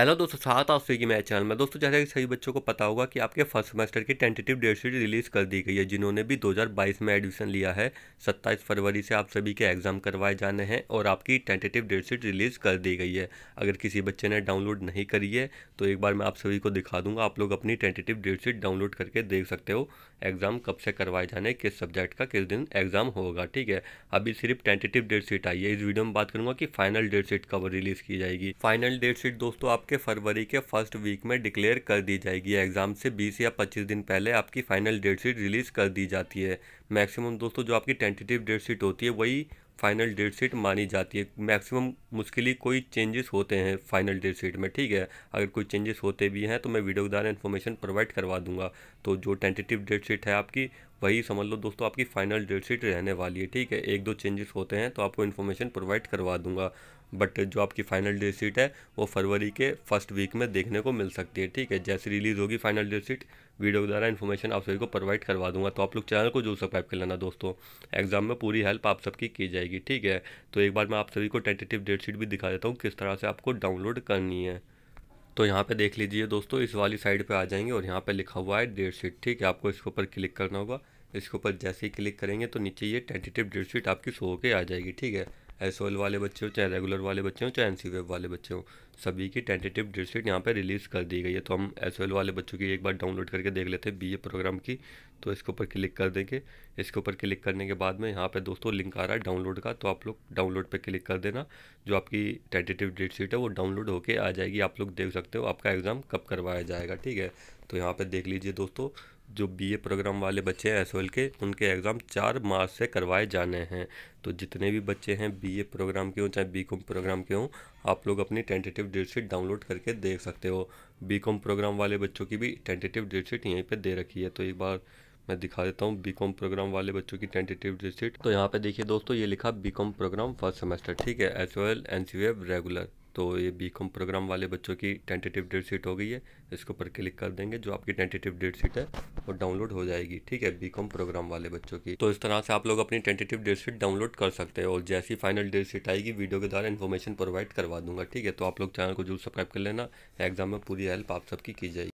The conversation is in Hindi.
हेलो दोस्तों साथ आप स्विगी मेरे चैनल में दोस्तों जैसे कि सभी बच्चों को पता होगा कि आपके फर्स्ट सेमेस्टर की टेंटेटिव डेट शीट रिलीज़ कर दी गई है जिन्होंने भी 2022 में एडमिशन लिया है 27 फरवरी से आप सभी के एग्ज़ाम करवाए जाने हैं और आपकी टेंटेटिव डेट शीट रिलीज़ कर दी गई है अगर किसी बच्चे ने डाउनलोड नहीं करी है तो एक बार मैं आप सभी को दिखा दूंगा आप लोग अपनी टेंटेटिव डेट शीट डाउनलोड करके देख सकते हो एग्ज़ाम कब से करवाए जाने किस सब्जेक्ट का किस दिन एग्ज़ाम होगा ठीक है अभी सिर्फ टेंटेटिव डेट शीट आई है इस वीडियो में बात करूँगा कि फाइनल डेट शीट कब रिलीज़ की जाएगी फाइनल डेट शीट दोस्तों आप आपके फरवरी के फर्स्ट वीक में डिक्लेयर कर दी जाएगी एग्ज़ाम से 20 या 25 दिन पहले आपकी फ़ाइनल डेट शीट रिलीज़ कर दी जाती है मैक्सिमम दोस्तों जो आपकी टेंटेटिव डेट शीट होती है वही फाइनल डेट शीट मानी जाती है मैक्सिमम मुश्किल ही कोई चेंजेस होते हैं फाइनल डेट शीट में ठीक है अगर कोई चेंजेस होते भी हैं तो मैं वीडियो के द्वारा इन्फॉर्मेशन प्रोवाइड करवा दूंगा तो जो टेंटेटिव डेट शीट है आपकी वही समझ लो दोस्तों आपकी फाइनल डेट शीट रहने वाली है ठीक है एक दो चेंजेस होते हैं तो आपको इन्फॉर्मेशन प्रोवाइड करवा दूंगा बट जो आपकी फाइनल डेट शीट है वो फरवरी के फर्स्ट वीक में देखने को मिल सकती है ठीक है जैसे रिलीज़ होगी फाइनल डेट शीट वीडियो के द्वारा इन्फॉर्मेशन आप सभी को प्रोवाइड करवा दूंगा तो आप लोग चैनल को जो सब्सक्राइब कर लेना दोस्तों एग्जाम में पूरी हेल्प आप सबकी की जाएगी ठीक है तो एक बार मैं आप सभी को टेंटेटिव डेट शीट भी दिखा देता हूँ किस तरह से आपको डाउनलोड करनी है तो यहाँ पे देख लीजिए दोस्तों इस वाली साइड पे आ जाएंगे और यहाँ पे लिखा हुआ है डेट शीट ठीक है आपको इसके ऊपर क्लिक करना होगा इसके ऊपर जैसे ही क्लिक करेंगे तो नीचे ये टेंटेटिव डेट शीट आपकी शो होकर आ जाएगी ठीक है एस वाले बच्चे हो चाहे रेगुलर वाले बच्चे हों चाहे एन वाले बच्चे हों सभी की टेंटेटिव डेट शीट यहाँ पर रिलीज़ कर दी गई है तो हम एस वाले बच्चों की एक बार डाउनलोड करके देख लेते हैं बी प्रोग्राम की तो इसके ऊपर क्लिक कर देंगे इसके ऊपर क्लिक करने के बाद में यहाँ पर दोस्तों लिंक आ रहा है डाउनलोड का तो आप लोग डाउनलोड पर क्लिक कर देना जो आपकी टेंटेटिव डेट शीट है वो डाउनलोड होकर आ जाएगी आप लोग देख सकते हो आपका एग्ज़ाम कब करवाया जाएगा ठीक है तो यहाँ पर देख लीजिए दोस्तों जो बीए प्रोग्राम वाले बच्चे हैं एसओएल के उनके एग्ज़ाम चार मार्च से करवाए जाने हैं तो जितने भी बच्चे हैं बीए प्रोग्राम के हों चाहे बीकॉम प्रोग्राम के हों आप लोग अपनी टेंटेटिव डेट शीट डाउनलोड करके देख सकते हो बीकॉम प्रोग्राम वाले बच्चों की भी टेंटेटिव डेट शीट यहीं पर दे रखी है तो एक बार मैं दिखा देता हूँ बी प्रोग्राम वाले बच्चों की टेंटेटिव डेट शीट तो यहाँ पर देखिए दोस्तों ये लिखा बी प्रोग्राम फर्स्ट सेमेस्टर ठीक है S O L N C regular तो ये बी कॉम प्रोग्राम वाले बच्चों की टेंटेटिव डेट शीट हो गई है इसके ऊपर क्लिक कर देंगे जो आपकी टेंटेटिव डेट शीट है वो डाउनलोड हो जाएगी ठीक है बी कॉम प्रोग्राम वाले बच्चों की तो इस तरह से आप लोग अपनी टेंटेटिव डेट शीट डाउनलोड कर सकते हैं और जैसी फाइनल डेट शीट आएगी वीडियो के द्वारा इन्फॉर्मेशन प्रोवाइड करवा दूंगा ठीक है तो आप लोग चैनल को जरूर सब्सक्राइब कर लेना एग्जाम में पूरी हेल्प आप सबकी की जाएगी